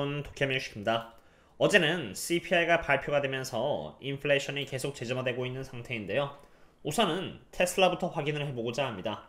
본 도쿄민식입니다. 어제는 CPI가 발표가 되면서 인플레이션이 계속 재점화되고 있는 상태인데요. 우선은 테슬라부터 확인을 해보고자 합니다.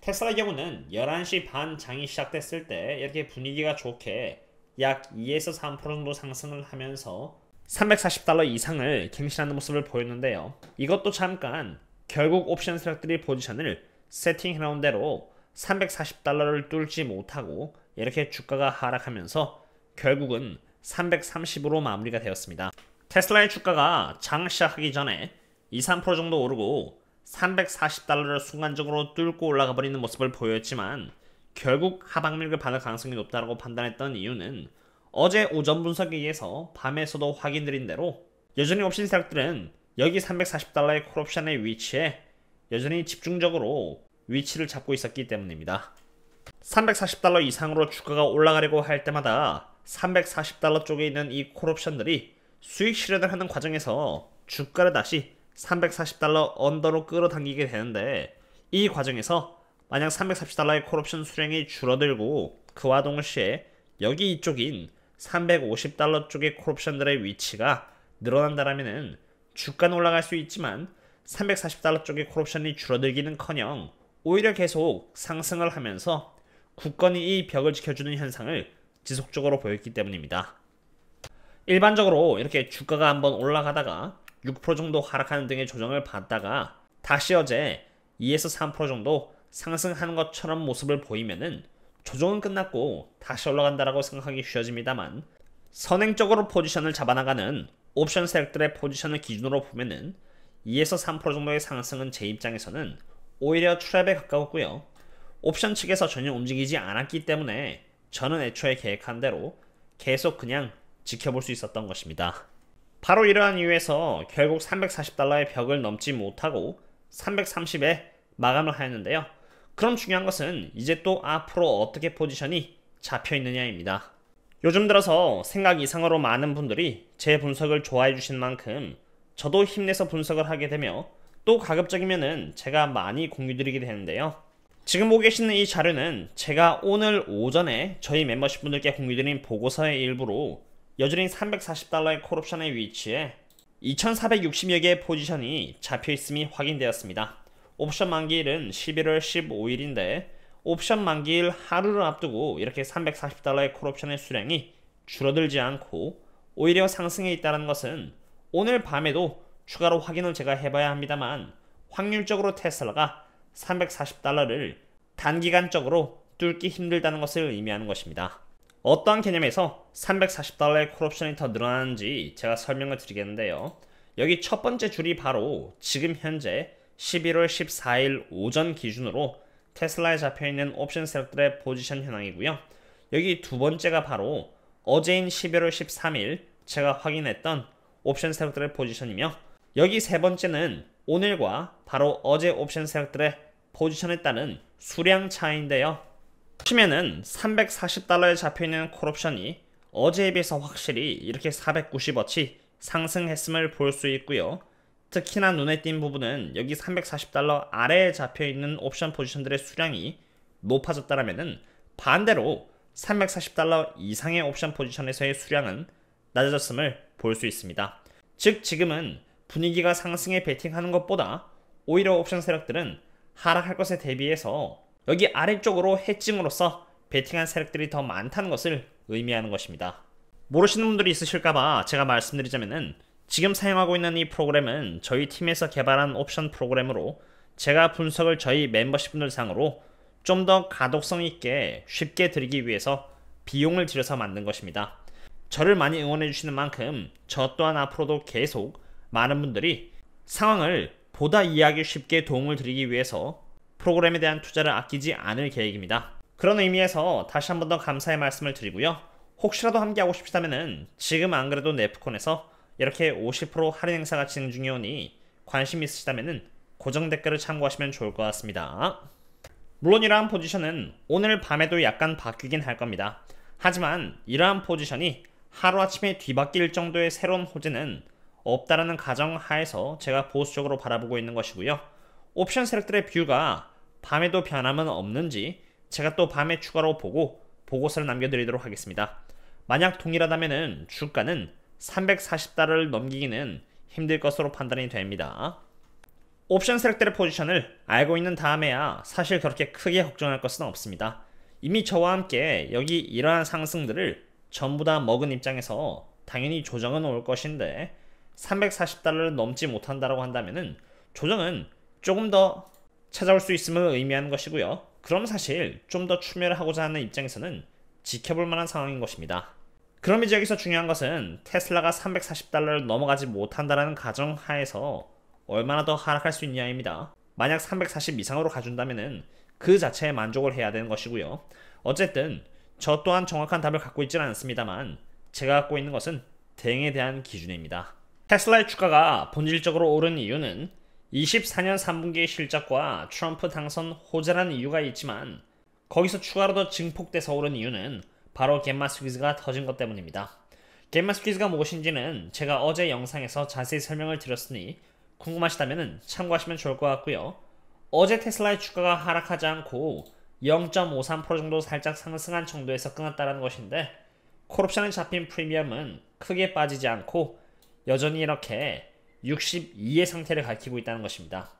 테슬라 경우는 11시 반 장이 시작됐을 때 이렇게 분위기가 좋게 약 2에서 3% 정도 상승을 하면서 340달러 이상을 갱신하는 모습을 보였는데요. 이것도 잠깐 결국 옵션 세력들이 포지션을 세팅해놓은 대로 340달러를 뚫지 못하고 이렇게 주가가 하락하면서 결국은 330으로 마무리가 되었습니다. 테슬라의 주가가 장 시작하기 전에 2, 3% 정도 오르고 340달러를 순간적으로 뚫고 올라가 버리는 모습을 보였지만 결국 하방밀을 받을 가능성이 높다고 판단했던 이유는 어제 오전 분석에 의해서 밤에서도 확인드린 대로 여전히 옵신 세력들은 여기 340달러의 콜옵션의 위치에 여전히 집중적으로 위치를 잡고 있었기 때문입니다. 340달러 이상으로 주가가 올라가려고 할 때마다 340달러 쪽에 있는 이 콜옵션들이 수익 실현을 하는 과정에서 주가를 다시 340달러 언더로 끌어당기게 되는데 이 과정에서 만약 340달러의 콜옵션 수량이 줄어들고 그와 동시에 여기 이쪽인 350달러 쪽의 콜옵션들의 위치가 늘어난다라면 주가는 올라갈 수 있지만 340달러 쪽의 콜옵션이 줄어들기는커녕 오히려 계속 상승을 하면서 국건이 이 벽을 지켜주는 현상을 지속적으로 보였기 때문입니다. 일반적으로 이렇게 주가가 한번 올라가다가 6% 정도 하락하는 등의 조정을 받다가 다시 어제 2에서 3% 정도 상승하는 것처럼 모습을 보이면은 조정은 끝났고 다시 올라간다라고 생각하기 쉬워집니다만 선행적으로 포지션을 잡아나가는 옵션 세력들의 포지션을 기준으로 보면은 2에서 3% 정도의 상승은 제 입장에서는 오히려 트랩에 가까웠고요. 옵션 측에서 전혀 움직이지 않았기 때문에 저는 애초에 계획한 대로 계속 그냥 지켜볼 수 있었던 것입니다. 바로 이러한 이유에서 결국 340달러의 벽을 넘지 못하고 330에 마감을 하였는데요. 그럼 중요한 것은 이제 또 앞으로 어떻게 포지션이 잡혀 있느냐입니다. 요즘 들어서 생각 이상으로 많은 분들이 제 분석을 좋아해 주신 만큼 저도 힘내서 분석을 하게 되며 또 가급적이면은 제가 많이 공유드리게 되는데요. 지금 보고 계시는 이 자료는 제가 오늘 오전에 저희 멤버십 분들께 공개드린 보고서의 일부로 여전린 340달러의 콜옵션의 위치에 2460여 개의 포지션이 잡혀있음이 확인되었습니다. 옵션 만기일은 11월 15일인데 옵션 만기일 하루를 앞두고 이렇게 340달러의 콜옵션의 수량이 줄어들지 않고 오히려 상승해 있다는 것은 오늘 밤에도 추가로 확인을 제가 해봐야 합니다만 확률적으로 테슬라가 340달러를 단기간적으로 뚫기 힘들다는 것을 의미하는 것입니다. 어떠한 개념에서 340달러의 콜옵션이 더 늘어나는지 제가 설명을 드리겠는데요. 여기 첫 번째 줄이 바로 지금 현재 11월 14일 오전 기준으로 테슬라에 잡혀있는 옵션 세력들의 포지션 현황이고요. 여기 두 번째가 바로 어제인 11월 13일 제가 확인했던 옵션 세력들의 포지션이며 여기 세 번째는 오늘과 바로 어제 옵션 세력들의 포지션에 따른 수량 차이인데요. 보시면은 340달러에 잡혀있는 콜옵션이 어제에 비해서 확실히 이렇게 490어치 상승했음을 볼 수 있고요. 특히나 눈에 띈 부분은 여기 340달러 아래에 잡혀있는 옵션 포지션들의 수량이 높아졌다면 라은 반대로 340달러 이상의 옵션 포지션에서의 수량은 낮아졌음을 볼 수 있습니다. 즉 지금은 분위기가 상승에 베팅하는 것보다 오히려 옵션 세력들은 하락할 것에 대비해서 여기 아래쪽으로 해칭으로써 베팅한 세력들이 더 많다는 것을 의미하는 것입니다. 모르시는 분들이 있으실까봐 제가 말씀드리자면은 지금 사용하고 있는 이 프로그램은 저희 팀에서 개발한 옵션 프로그램으로 제가 분석을 저희 멤버십분들 상으로 좀 더 가독성 있게 쉽게 드리기 위해서 비용을 들여서 만든 것입니다. 저를 많이 응원해주시는 만큼 저 또한 앞으로도 계속 많은 분들이 상황을 보다 이해하기 쉽게 도움을 드리기 위해서 프로그램에 대한 투자를 아끼지 않을 계획입니다. 그런 의미에서 다시 한번 더 감사의 말씀을 드리고요. 혹시라도 함께하고 싶다면 지금 안 그래도 네프콘에서 이렇게 50% 할인 행사가 진행 중이오니 관심 있으시다면 고정 댓글을 참고하시면 좋을 것 같습니다. 물론 이러한 포지션은 오늘 밤에도 약간 바뀌긴 할 겁니다. 하지만 이러한 포지션이 하루아침에 뒤바뀔 정도의 새로운 호재는 없다라는 가정 하에서 제가 보수적으로 바라보고 있는 것이고요. 옵션 세력들의 뷰가 밤에도 변함은 없는지 제가 또 밤에 추가로 보고 보고서를 남겨드리도록 하겠습니다. 만약 동일하다면 주가는 340달러를 넘기기는 힘들 것으로 판단이 됩니다. 옵션 세력들의 포지션을 알고 있는 다음에야 사실 그렇게 크게 걱정할 것은 없습니다. 이미 저와 함께 여기 이러한 상승들을 전부 다 먹은 입장에서 당연히 조정은 올 것인데 340달러를 넘지 못한다라고 한다면은 조정은 조금 더 찾아올 수 있음을 의미하는 것이고요. 그럼 사실 좀 더 추매를 하고자 하는 입장에서는 지켜볼 만한 상황인 것입니다. 그럼 이제 여기서 중요한 것은 테슬라가 340달러를 넘어가지 못한다라는 가정 하에서 얼마나 더 하락할 수 있냐입니다. 만약 340 이상으로 가준다면은 그 자체에 만족을 해야 되는 것이고요. 어쨌든 저 또한 정확한 답을 갖고 있지는 않습니다만 제가 갖고 있는 것은 대행에 대한 기준입니다. 테슬라의 주가가 본질적으로 오른 이유는 24년 3분기의 실적과 트럼프 당선 호재라는 이유가 있지만 거기서 추가로 더 증폭돼서 오른 이유는 바로 겜마 스퀴즈가 터진 것 때문입니다. 겜마 스퀴즈가 무엇인지는 제가 어제 영상에서 자세히 설명을 드렸으니 궁금하시다면 참고하시면 좋을 것 같고요. 어제 테슬라의 주가가 하락하지 않고 0.53% 정도 살짝 상승한 정도에서 끊었다는 것인데 콜옵션에 잡힌 프리미엄은 크게 빠지지 않고 여전히 이렇게 62의 상태를 가리키고 있다는 것입니다.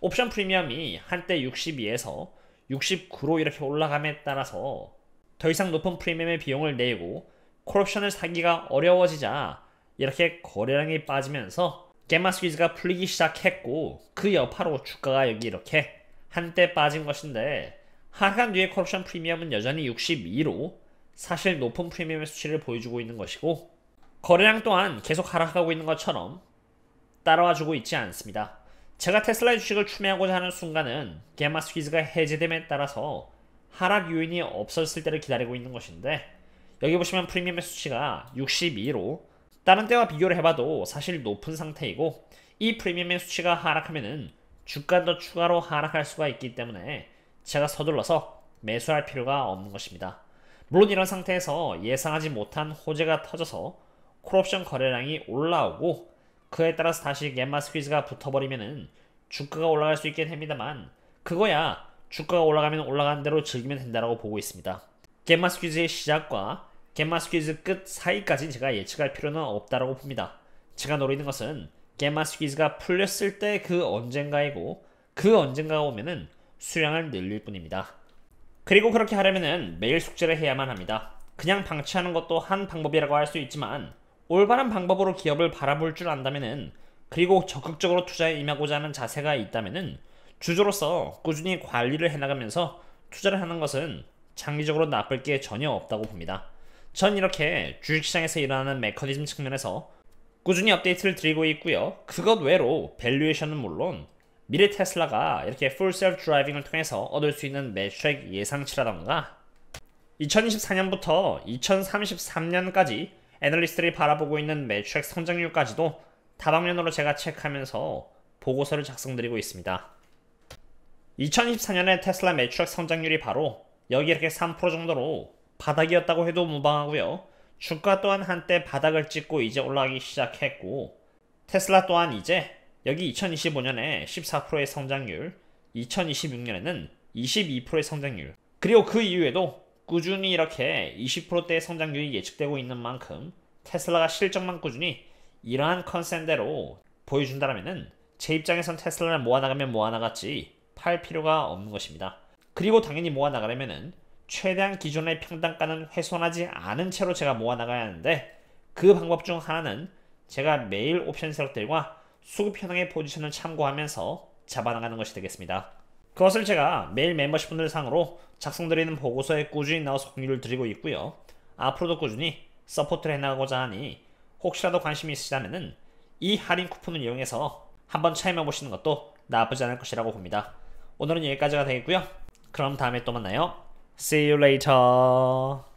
옵션 프리미엄이 한때 62에서 69로 이렇게 올라감에 따라서 더 이상 높은 프리미엄의 비용을 내고 콜옵션을 사기가 어려워지자 이렇게 거래량이 빠지면서 게마 스퀴즈가 풀리기 시작했고 그 여파로 주가가 여기 이렇게 한때 빠진 것인데 하간 뒤에 콜옵션 프리미엄은 여전히 62로 사실 높은 프리미엄의 수치를 보여주고 있는 것이고 거래량 또한 계속 하락하고 있는 것처럼 따라와주고 있지 않습니다. 제가 테슬라 주식을 추매하고자 하는 순간은 게마 스퀴즈가 해제됨에 따라서 하락 요인이 없었을 때를 기다리고 있는 것인데 여기 보시면 프리미엄의 수치가 62로 다른 때와 비교를 해봐도 사실 높은 상태이고 이 프리미엄의 수치가 하락하면은 주가도 추가로 하락할 수가 있기 때문에 제가 서둘러서 매수할 필요가 없는 것입니다. 물론 이런 상태에서 예상하지 못한 호재가 터져서 콜옵션 거래량이 올라오고 그에 따라서 다시 겟마 스퀴즈가 붙어버리면은 주가가 올라갈 수 있게 됩니다만 그거야 주가가 올라가면 올라가는 대로 즐기면 된다라고 보고 있습니다. 겟마 스퀴즈의 시작과 겟마 스퀴즈 끝 사이까지 제가 예측할 필요는 없다라고 봅니다. 제가 노리는 것은 겟마 스퀴즈가 풀렸을 때 그 언젠가이고 그 언젠가가 오면은 수량을 늘릴 뿐입니다. 그리고 그렇게 하려면은 매일 숙제를 해야만 합니다. 그냥 방치하는 것도 한 방법이라고 할 수 있지만 올바른 방법으로 기업을 바라볼 줄 안다면은 그리고 적극적으로 투자에 임하고자 하는 자세가 있다면은 주주로서 꾸준히 관리를 해나가면서 투자를 하는 것은 장기적으로 나쁠 게 전혀 없다고 봅니다. 전 이렇게 주식시장에서 일어나는 메커니즘 측면에서 꾸준히 업데이트를 드리고 있고요. 그것 외로 밸류에이션은 물론 미래 테슬라가 이렇게 풀 셀프 드라이빙을 통해서 얻을 수 있는 매출액 예상치라던가 2024년부터 2033년까지 애널리스트들이 바라보고 있는 매출액 성장률까지도 다방면으로 제가 체크하면서 보고서를 작성드리고 있습니다. 2024년에 테슬라 매출액 성장률이 바로 여기 이렇게 3% 정도로 바닥이었다고 해도 무방하고요. 주가 또한 한때 바닥을 찍고 이제 올라가기 시작했고 테슬라 또한 이제 여기 2025년에 14%의 성장률, 2026년에는 22%의 성장률, 그리고 그 이후에도 꾸준히 이렇게 20%대의 성장률이 예측되고 있는 만큼 테슬라가 실적만 꾸준히 이러한 컨센대로 보여준다면 라제 입장에선 테슬라를 모아나가면 모아나갔지 팔 필요가 없는 것입니다. 그리고 당연히 모아나가려면 최대한 기존의 평단가는 훼손하지 않은 채로 제가 모아나가야 하는데 그 방법 중 하나는 제가 매일 옵션 세력들과 수급 현황의 포지션을 참고하면서 잡아나가는 것이 되겠습니다. 그것을 제가 매일 멤버십분들 상으로 작성드리는 보고서에 꾸준히 나와서 공유를 드리고 있고요. 앞으로도 꾸준히 서포트를 해나가고자 하니 혹시라도 관심이 있으시다면 이 할인 쿠폰을 이용해서 한번 체험해 보시는 것도 나쁘지 않을 것이라고 봅니다. 오늘은 여기까지가 되겠고요. 그럼 다음에 또 만나요. See you later.